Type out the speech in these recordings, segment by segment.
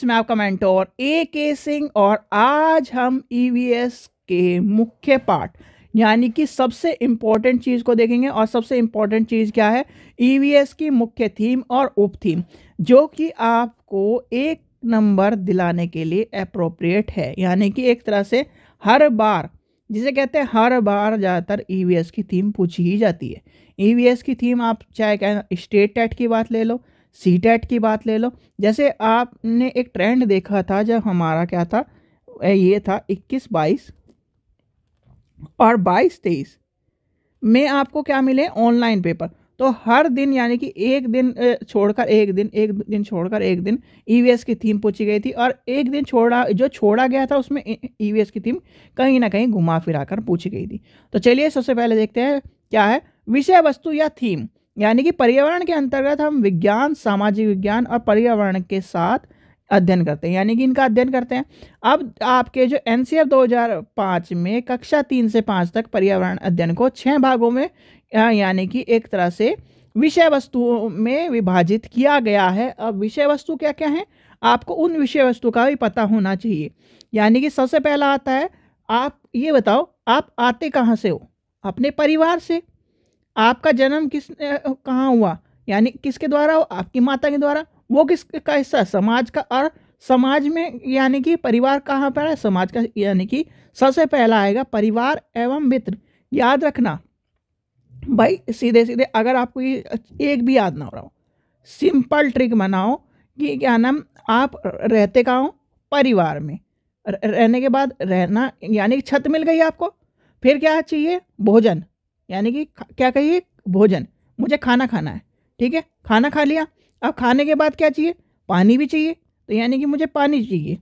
it's मैं आपका mentor ए के सिंह और आज हम ई e के मुख्य पार्ट यानी कि सबसे इम्पॉर्टेंट चीज़ को देखेंगे और सबसे इम्पॉर्टेंट चीज़ क्या है ई e की मुख्य थीम और उप थीम जो कि आपको एक नंबर दिलाने के लिए अप्रोप्रिएट है यानी कि एक तरह से हर बार जिसे कहते हैं हर बार ज़्यादातर ई e की थीम पूछी ही जाती है ई की थीम आप चाहे क्या स्टेट टैट की बात ले लो सी टेट की बात ले लो जैसे आपने एक ट्रेंड देखा था जब हमारा क्या था ये था इक्कीस बाईस और बाईस तेईस में आपको क्या मिले ऑनलाइन पेपर तो हर दिन यानी कि एक दिन छोड़कर एक दिन एक दिन छोड़कर एक दिन ई e की थीम पूछी गई थी और एक दिन छोड़ा जो छोड़ा गया था उसमें ई e, e की थीम कहीं ना कहीं घुमा फिरा कर पूछी गई थी तो चलिए सबसे पहले देखते हैं क्या है विषय वस्तु या थीम यानी कि पर्यावरण के अंतर्गत हम विज्ञान सामाजिक विज्ञान और पर्यावरण के साथ अध्ययन करते हैं यानी कि इनका अध्ययन करते हैं अब आपके जो एन सी 2005 में कक्षा तीन से पाँच तक पर्यावरण अध्ययन को छः भागों में यानी कि एक तरह से विषय वस्तुओं में विभाजित किया गया है अब विषय वस्तु क्या क्या हैं आपको उन विषय वस्तु का भी पता होना चाहिए यानी कि सबसे पहला आता है आप ये बताओ आप आते कहाँ से हो अपने परिवार से आपका जन्म किस कहाँ हुआ यानी किसके द्वारा हो आपकी माता के द्वारा वो किसका हिस्सा समाज का और समाज में यानी कि परिवार कहाँ पर है समाज का यानी कि सबसे पहला आएगा परिवार एवं मित्र याद रखना भाई सीधे सीधे अगर आपको ये एक भी याद ना हो रहा हो सिंपल ट्रिक बनाओ कि क्या नाम आप रहते कहाँ हो परिवार में रहने के बाद रहना यानी कि छत मिल गई आपको फिर क्या चाहिए भोजन यानी कि क्या कहिए भोजन मुझे खाना खाना है ठीक है खाना खा लिया अब खाने के बाद क्या चाहिए पानी भी चाहिए तो यानी कि मुझे पानी चाहिए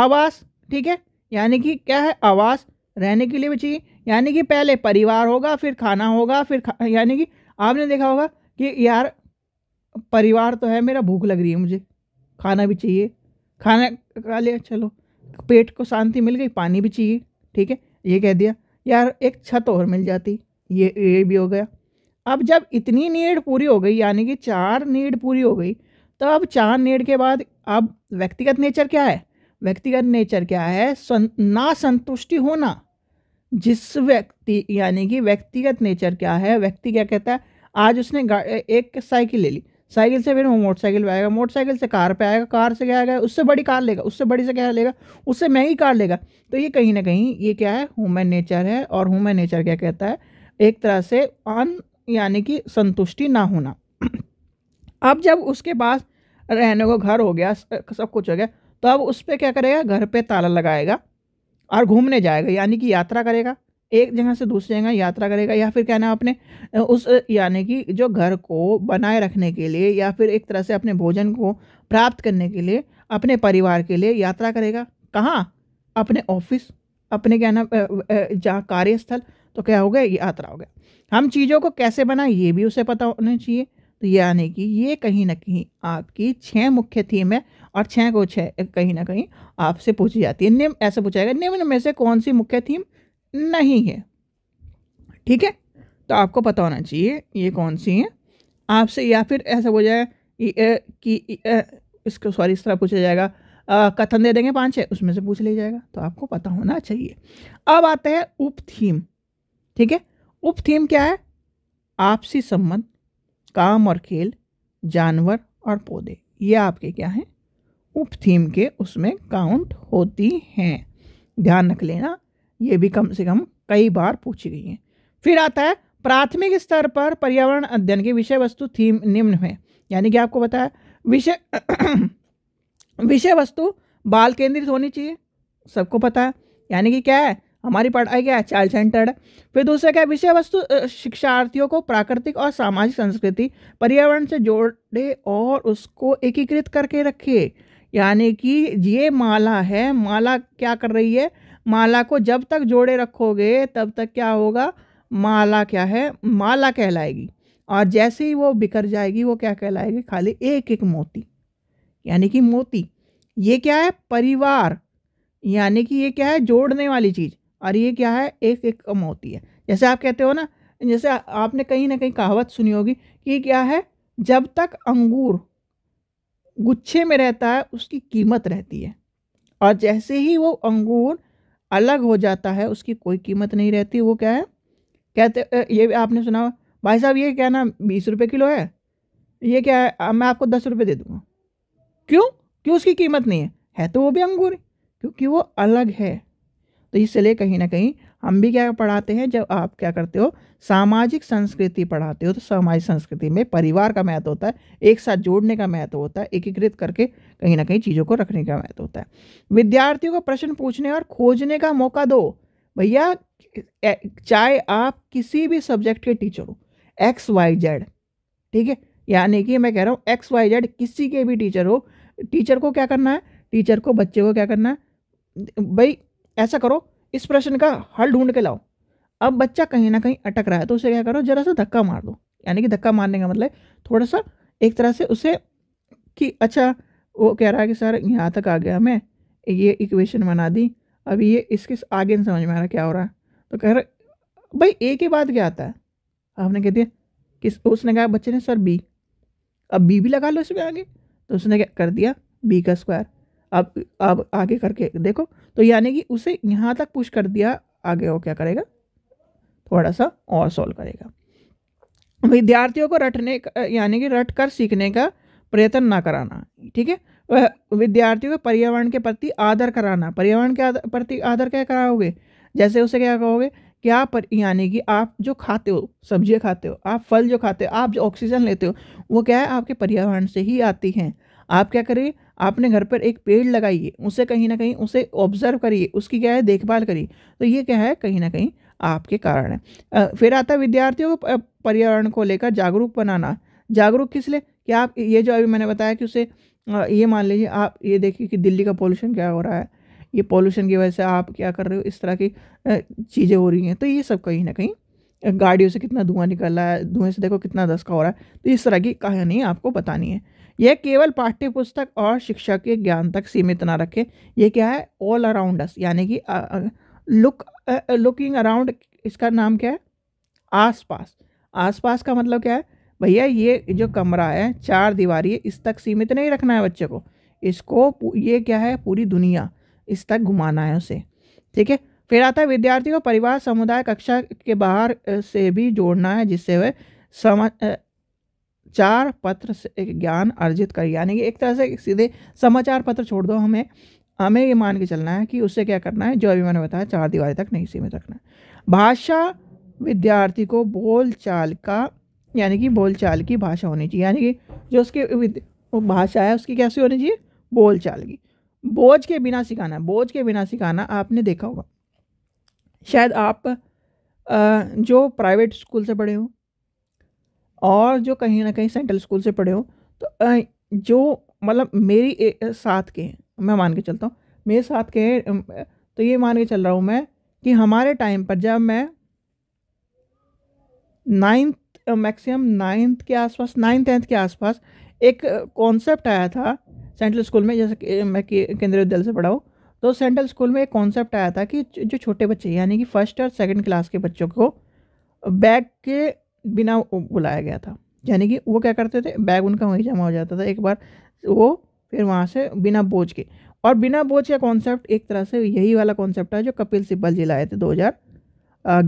आवास ठीक है यानी कि क्या है आवास रहने के लिए भी चाहिए यानी कि पहले परिवार होगा फिर खाना होगा फिर खा, यानी कि आपने देखा होगा कि यार परिवार तो है मेरा भूख लग रही है मुझे खाना भी चाहिए खाना खा लिया चलो पेट को शांति मिल गई पानी भी चाहिए ठीक है ये कह दिया यार एक छत और मिल जाती ये ये भी हो गया अब जब इतनी नीड पूरी हो गई यानी कि चार नीड पूरी हो गई तो अब चार नीड के बाद अब व्यक्तिगत नेचर क्या है व्यक्तिगत नेचर क्या है सं, ना संतुष्टि होना जिस व्यक्ति यानी कि व्यक्तिगत नेचर क्या है व्यक्ति क्या कहता है आज उसने एक साइकिल ले ली साइकिल से फिर वो मोटरसाइकिल पर आएगा मोटरसाइकिल से कार पे आएगा कार से क्या आएगा उससे बड़ी कार लेगा उससे बड़ी से क्या लेगा उससे महंगी कार लेगा तो ये कहीं ना कहीं ये क्या है ह्यूमन नेचर है और ह्यूमन नेचर क्या कहता है एक तरह से अन यानी कि संतुष्टि ना होना अब जब उसके पास रहने को घर हो गया सब कुछ हो गया तो अब उस पर क्या करेगा घर पे ताला लगाएगा और घूमने जाएगा यानी कि यात्रा करेगा एक जगह से दूसरी जगह यात्रा करेगा या फिर क्या नाम अपने उस यानी कि जो घर को बनाए रखने के लिए या फिर एक तरह से अपने भोजन को प्राप्त करने के लिए अपने परिवार के लिए यात्रा करेगा कहाँ अपने ऑफिस अपने क्या नाम जहाँ कार्यस्थल तो क्या हो गया ये आतरा हो गया हम चीज़ों को कैसे बनाए ये भी उसे पता होना चाहिए तो यानी कि ये कहीं ना कहीं आपकी छः मुख्य थीम है और छः को छः कहीं ना कहीं आपसे पूछी जाती है निम्न ऐसे पूछाएगा निम्न में से कौन सी मुख्य थीम नहीं है ठीक है तो आपको पता होना चाहिए ये कौन सी है आपसे या फिर ऐसा हो जाए कि इसको सॉरी इस तरह पूछा जाएगा आ, कथन दे देंगे पाँच छः उसमें से पूछ लिया जाएगा तो आपको पता होना चाहिए अब आता है उप थीम ठीक है उप थीम क्या है आपसी संबंध काम और खेल जानवर और पौधे ये आपके क्या हैं उप थीम के उसमें काउंट होती हैं ध्यान रख लेना ये भी कम से कम कई बार पूछी गई हैं फिर आता है प्राथमिक स्तर पर पर्यावरण अध्ययन की विषय वस्तु थीम निम्न है यानी कि आपको बताया विषय विषय वस्तु बाल केंद्रित होनी चाहिए सबको पता है यानी कि क्या है हमारी पढ़ाई क्या है चाइल्ड सेंटर्ड है फिर दूसरा क्या विषय वस्तु शिक्षार्थियों को प्राकृतिक और सामाजिक संस्कृति पर्यावरण से जोड़े और उसको एकीकृत करके रखे यानी कि ये माला है माला क्या कर रही है माला को जब तक जोड़े रखोगे तब तक क्या होगा माला क्या है माला कहलाएगी और जैसे ही वो बिखर जाएगी वो क्या कहलाएगी खाली एक एक मोती यानी कि मोती ये क्या है परिवार यानी कि ये क्या है जोड़ने वाली चीज़ और ये क्या है एक एक कम होती है जैसे आप कहते हो ना जैसे आपने कहीं ना कहीं कहावत सुनी होगी कि क्या है जब तक अंगूर गुच्छे में रहता है उसकी कीमत रहती है और जैसे ही वो अंगूर अलग हो जाता है उसकी कोई कीमत नहीं रहती वो क्या है कहते ये आपने सुना भाई साहब ये क्या ना बीस रुपये किलो है ये क्या है मैं आपको दस रुपये दे दूँगा क्यों क्यों उसकी कीमत नहीं है है तो वो भी अंगूर क्योंकि वो अलग है तो इसलिए कहीं ना कहीं हम भी क्या पढ़ाते हैं जब आप क्या करते हो सामाजिक संस्कृति पढ़ाते हो तो सामाजिक संस्कृति में परिवार का महत्व होता है एक साथ जोड़ने का महत्व होता है एकीकृत करके कहीं ना कहीं चीज़ों को रखने का महत्व होता है विद्यार्थियों को प्रश्न पूछने और खोजने का मौका दो भैया चाहे आप किसी भी सब्जेक्ट के टीचर हो एक्स वाई जेड ठीक है यानी कि मैं कह रहा हूँ एक्स वाई जेड किसी के भी टीचर हो टीचर को क्या करना है टीचर को बच्चे को क्या करना है भाई ऐसा करो इस प्रश्न का हल ढूंढ के लाओ अब बच्चा कहीं ना कहीं अटक रहा है तो उसे क्या करो जरा सा धक्का मार दो यानी कि धक्का मारने का मतलब थोड़ा सा एक तरह से उसे कि अच्छा वो कह रहा है कि सर यहाँ तक आ गया मैं ये इक्वेशन बना दी अभी ये इसके आगे नहीं समझ में आ रहा क्या हो रहा है तो कह रहा भाई ए के बाद क्या आता है आपने कह दिया कि उसने कहा बच्चे ने सर बी अब बी भी लगा लो इसमें आगे तो उसने क्या कर दिया बी का स्क्वायर अब अब आगे करके देखो तो यानी कि उसे यहाँ तक पुश कर दिया आगे वो क्या करेगा थोड़ा सा और सॉल्व करेगा विद्यार्थियों को रटने यानी कि रट कर सीखने का प्रयत्न ना कराना ठीक है वह विद्यार्थियों को पर्यावरण के प्रति आदर कराना पर्यावरण के प्रति आदर क्या कराओगे जैसे उसे क्या कहोगे कि आप यानी कि आप जो खाते हो सब्जियाँ खाते हो आप फल जो खाते हो आप जो ऑक्सीजन लेते हो वो क्या है आपके पर्यावरण से ही आती हैं आप क्या करिए आपने घर पर एक पेड़ लगाइए उसे कहीं ना कहीं उसे ऑब्जर्व करिए उसकी क्या है देखभाल करिए तो ये क्या है कहीं ना कहीं आपके कारण है फिर आता है विद्यार्थियों को पर्यावरण को लेकर जागरूक बनाना जागरूक किस लिए कि आप ये जो अभी मैंने बताया कि उसे ये मान लीजिए आप ये देखिए कि दिल्ली का पॉल्यूशन क्या हो रहा है ये पॉल्यूशन की वजह से आप क्या कर रहे हो इस तरह की चीज़ें हो रही हैं तो ये सब कहीं ना कहीं गाड़ियों से कितना धुआं निकल रहा है धुएं से देखो कितना धसका हो रहा है तो इस तरह की कहानी आपको बतानी है यह केवल पाठ्य पुस्तक और शिक्षा के ज्ञान तक सीमित ना रखें यह क्या है ऑल अराउंड अस यानी कि लुक लुकिंग अराउंड इसका नाम क्या है आसपास आसपास का मतलब क्या है भैया ये जो कमरा है चार दीवारी है इस तक सीमित नहीं रखना है बच्चे को इसको ये क्या है पूरी दुनिया इस तक घुमाना है उसे ठीक है फिर आता है विद्यार्थी को परिवार समुदाय कक्षा के बाहर से भी जोड़ना है जिससे वह समझ चार पत्र से एक ज्ञान अर्जित कर यानी कि एक तरह से सीधे समाचार पत्र छोड़ दो हमें हमें ये मान के चलना है कि उससे क्या करना है जो अभी मैंने बताया चार दीवारी तक नहीं सीमित रखना है भाषा विद्यार्थी को बोल चाल का यानी कि बोल चाल की भाषा होनी चाहिए यानी कि जो उसकी भाषा है उसकी कैसी होनी चाहिए बोल चाल की बोझ के बिना सिखाना बोझ के बिना सिखाना आपने देखा होगा शायद आप जो प्राइवेट स्कूल से पढ़े हों और जो कहीं ना कहीं सेंट्रल स्कूल से पढ़े हो तो जो मतलब मेरी साथ के मैं मान के चलता हूँ मेरे साथ के तो ये मान के चल रहा हूँ मैं कि हमारे टाइम पर जब मैं नाइन्थ मैक्सिमम नाइन्थ के आसपास नाइन्थ टेंथ के आसपास एक कॉन्सेप्ट आया था सेंट्रल स्कूल में जैसे कि मैं केंद्रीय विद्यालय से पढ़ाऊँ तो सेंट्रल स्कूल में एक कॉन्सेप्ट आया था कि जो छोटे बच्चे यानी कि फर्स्ट और सेकंड क्लास के बच्चों को बैग के बिना बुलाया गया था यानी कि वो क्या करते थे बैग उनका वहीं जमा हो जाता था एक बार वो फिर वहाँ से बिना बोझ के और बिना बोझ का कॉन्सेप्ट एक तरह से यही वाला कॉन्सेप्ट है जो कपिल सिब्बल जी लाए थे दो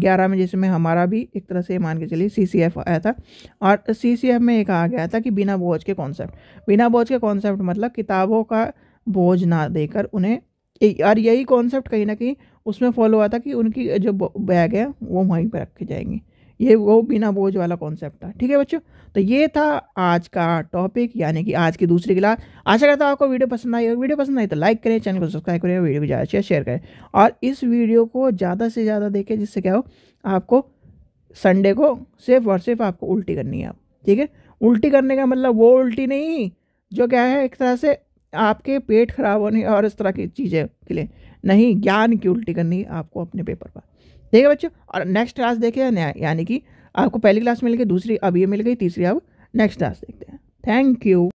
ग्यारह में जिसमें हमारा भी एक तरह से मान के चलिए सी सी एफ आया था और सी सी एफ में ये कहा गया था कि बिना बोझ के कॉन्सेप्ट बिना बोझ के कॉन्सेप्ट मतलब किताबों का बोझ ना देकर उन्हें और यही कॉन्सेप्ट कहीं ना कहीं उसमें फॉलो हुआ था कि उनकी जो बैग है वो वहीं पर रखे जाएंगे ये वो बिना बोझ वाला कॉन्सेप्ट था ठीक है बच्चों तो ये था आज का टॉपिक यानी कि आज की दूसरी क्लास आशा करता हूँ आपको वीडियो पसंद आई वीडियो पसंद आई तो लाइक करें चैनल को सब्सक्राइब करें वीडियो को ज़्यादा से शेयर करें और इस वीडियो को ज़्यादा से ज़्यादा देखें जिससे क्या हो आपको संडे को सिर्फ और सिर्फ आपको उल्टी करनी है आप ठीक है उल्टी करने का मतलब वो उल्टी नहीं जो क्या है एक तरह से आपके पेट खराब होने और इस तरह की चीज़ें के लिए नहीं ज्ञान की उल्टी करनी है आपको अपने पेपर पर ठीक है बच्चों और नेक्स्ट क्लास देखे यानी कि आपको पहली क्लास मिल गई दूसरी अब ये मिल गई तीसरी अब नेक्स्ट क्लास देखते हैं थैंक यू